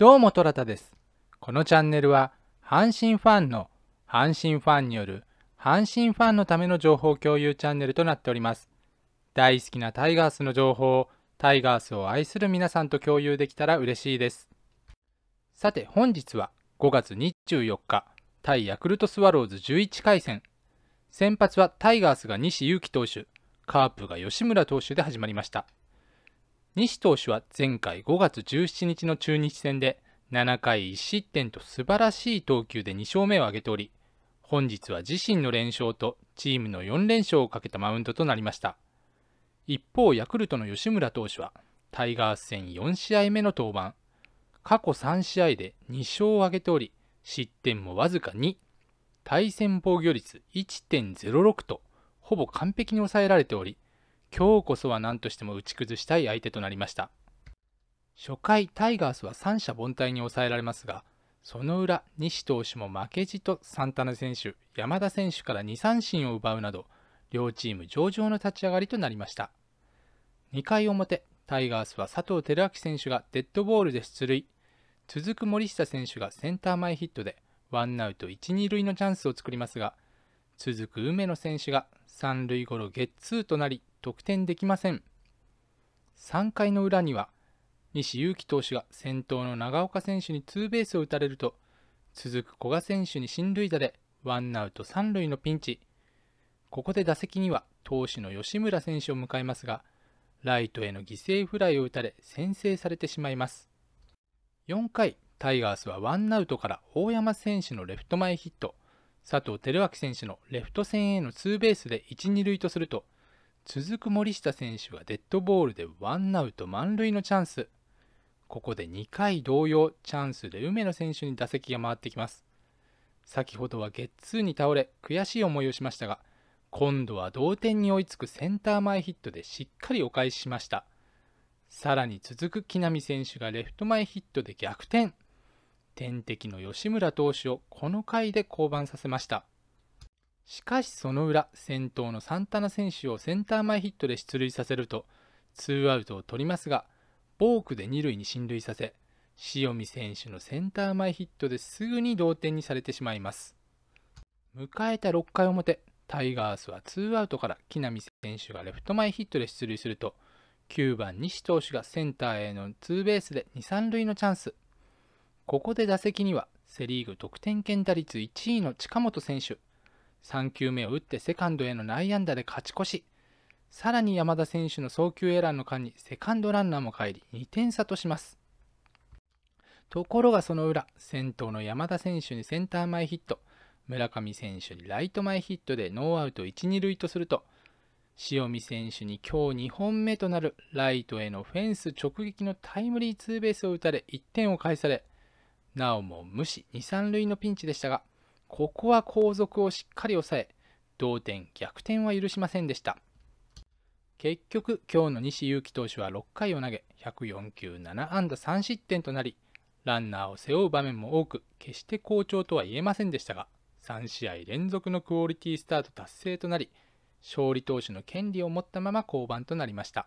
どうもトラタです。このチャンネルは阪神ファンの阪神ファンによる阪神ファンのための情報共有チャンネルとなっております。大好きなタイガースの情報をタイガースを愛する皆さんと共有できたら嬉しいです。さて本日は5月24日対ヤクルトスワローズ11回戦先発はタイガースが西勇輝投手カープが吉村投手で始まりました。西投手は前回5月17日の中日戦で7回1失点と素晴らしい投球で2勝目を挙げており本日は自身の連勝とチームの4連勝をかけたマウンドとなりました一方ヤクルトの吉村投手はタイガース戦4試合目の登板過去3試合で2勝を挙げており失点もわずか2対戦防御率1.06とほぼ完璧に抑えられており今日こそは何としても打ち崩したい相手となりました初回タイガースは三者凡退に抑えられますがその裏西投手も負けじとサンタナ選手山田選手から2三振を奪うなど両チーム上々の立ち上がりとなりました2回表タイガースは佐藤輝明選手がデッドボールで出塁続く森下選手がセンター前ヒットでワンアウト1、2塁のチャンスを作りますが続く梅野選手が三塁ゴロゲッツーとなり得点できません3回の裏には西勇輝投手が先頭の長岡選手にツーベースを打たれると続く古賀選手に進塁打でワンアウト三塁のピンチここで打席には投手の吉村選手を迎えますがライトへの犠牲フライを打たれ先制されてしまいます4回タイガースはワンアウトから大山選手のレフト前ヒット佐藤輝明選手のレフト線へのツーベースで1、2塁とすると、続く森下選手はデッドボールでワンアウト満塁のチャンス。ここで2回同様、チャンスで梅野選手に打席が回ってきます。先ほどはゲッツーに倒れ、悔しい思いをしましたが、今度は同点に追いつくセンター前ヒットでしっかりお返ししました。さらに続く木浪選手がレフト前ヒットで逆転。天敵の吉村投手をこの回で降板させました。しかしその裏、先頭のサンタナ選手をセンター前ヒットで出塁させると、ツーアウトを取りますが、ボークで二塁に進塁させ、塩見選手のセンター前ヒットですぐに同点にされてしまいます。迎えた6回表、タイガースはツーアウトから木浪選手がレフト前ヒットで出塁すると、9番西投手がセンターへのツーベースで2、3塁のチャンス。ここで打席にはセ・リーグ得点圏打率1位の近本選手3球目を打ってセカンドへの内野安打で勝ち越しさらに山田選手の送球エラーの間にセカンドランナーも帰り2点差としますところがその裏先頭の山田選手にセンター前ヒット村上選手にライト前ヒットでノーアウト1、2塁とすると塩見選手に今日2本目となるライトへのフェンス直撃のタイムリーツーベースを打たれ1点を返されなおも無視2、3塁のピンチでしたが、ここは後続をしっかり抑え、同点逆転は許しませんでした。結局、今日の西勇輝投手は6回を投げ、104球7安打3失点となり、ランナーを背負う場面も多く、決して好調とは言えませんでしたが、3試合連続のクオリティスタート達成となり、勝利投手の権利を持ったまま降板となりました。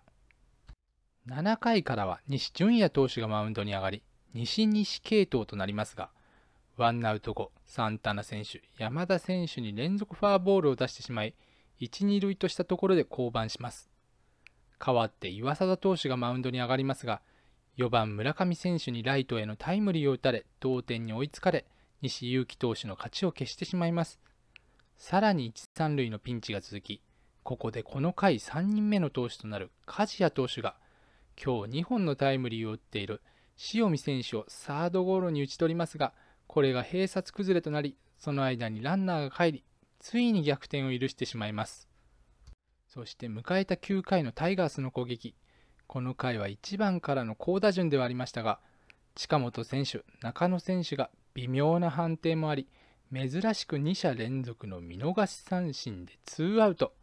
7回からは西純也投手がマウンドに上がり、西西系統となりますが、ワンアウト後、サンタナ選手、山田選手に連続フォアボールを出してしまい、1、2塁としたところで降板します。代わって岩貞投手がマウンドに上がりますが、4番村上選手にライトへのタイムリーを打たれ、同点に追いつかれ、西勇輝投手の勝ちを消してしまいます。さらに1、3塁のピンチが続き、ここでこの回3人目の投手となる梶谷投手が、今日2本のタイムリーを打っている塩見選手をサードゴロに打ち取りますが、これが併殺崩れとなり、その間にランナーが帰り、ついに逆転を許してしまいます。そして迎えた9回のタイガースの攻撃。この回は1番からの好打順ではありましたが、近本選手、中野選手が微妙な判定もあり、珍しく2者連続の見逃し三振で2アウト。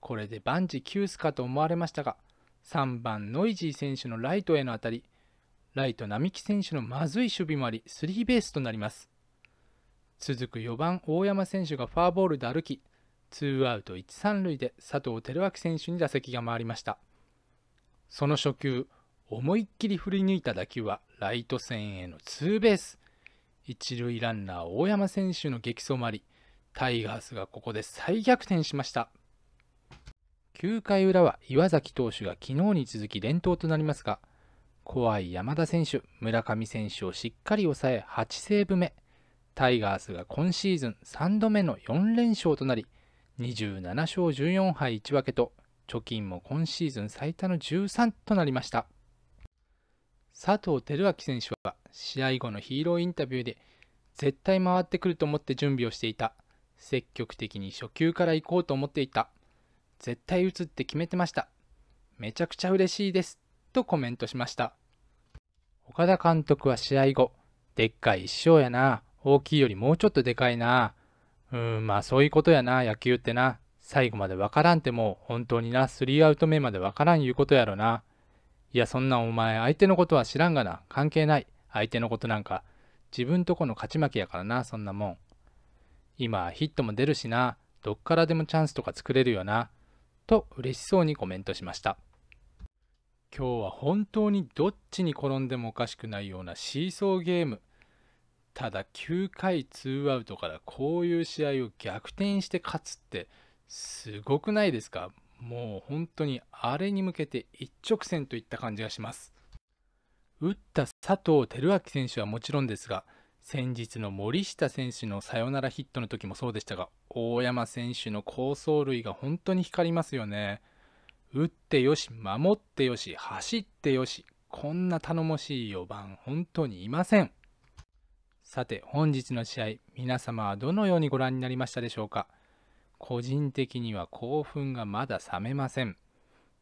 これで万事休すかと思われましたが、3番ノイジー選手のライトへの当たり、ライト並木選手のまずい守備もあり、スリーベースとなります。続く4番大山選手がフォアボールで歩き、ツーアウト1、3塁で佐藤輝明選手に打席が回りました。その初球、思いっきり振り抜いた打球はライト線へのツーベース。一塁ランナー大山選手の激走もあり、タイガースがここで再逆転しました。9回裏は岩崎投手が昨日に続き連投となりますが、怖い山田選手、村上選手をしっかり抑え8セーブ目。タイガースが今シーズン3度目の4連勝となり、27勝14敗1分けと、貯金も今シーズン最多の13となりました。佐藤輝明選手は試合後のヒーローインタビューで、絶対回ってくると思って準備をしていた。積極的に初球から行こうと思っていた。絶対打つって決めてました。めちゃくちゃ嬉しいです。とコメントしました。岡田監督は試合後、でっかい一生やな。大きいよりもうちょっとでかいな。うーん、まあそういうことやな、野球ってな。最後までわからんてもう、本当にな、スリーアウト目までわからんいうことやろな。いや、そんなお前、相手のことは知らんがな。関係ない。相手のことなんか、自分とこの勝ち負けやからな、そんなもん。今、ヒットも出るしな。どっからでもチャンスとか作れるよな。と、嬉しそうにコメントしました。今日は本当にどっちに転んでもおかしくないようなシーソーゲームただ9回ツーアウトからこういう試合を逆転して勝つってすごくないですかもう本当にあれに向けて一直線といった感じがします打った佐藤輝明選手はもちろんですが先日の森下選手のサヨナラヒットの時もそうでしたが大山選手の好走塁が本当に光りますよね打ってよし、守ってよし、走ってよし、こんな頼もしい4番、本当にいません。さて、本日の試合、皆様はどのようにご覧になりましたでしょうか。個人的には興奮がまだ冷めません。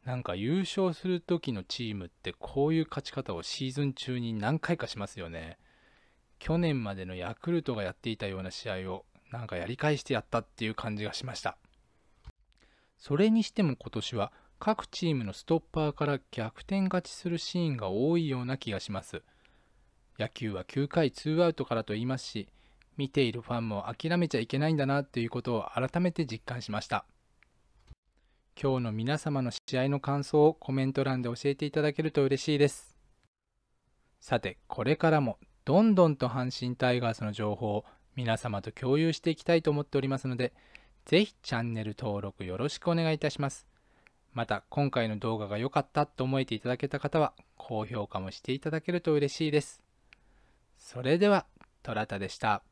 なんか優勝する時のチームってこういう勝ち方をシーズン中に何回かしますよね。去年までのヤクルトがやっていたような試合をなんかやり返してやったっていう感じがしました。それにしても今年は各チームのストッパーから逆転勝ちするシーンが多いような気がします。野球は9回2アウトからと言いますし、見ているファンも諦めちゃいけないんだなということを改めて実感しました。今日の皆様の試合の感想をコメント欄で教えていただけると嬉しいです。さて、これからもどんどんと阪神タイガースの情報を皆様と共有していきたいと思っておりますので、ぜひチャンネル登録よろしくお願いいたします。また今回の動画が良かったと思えていただけた方は高評価もしていただけると嬉しいです。それでは、トラタでした。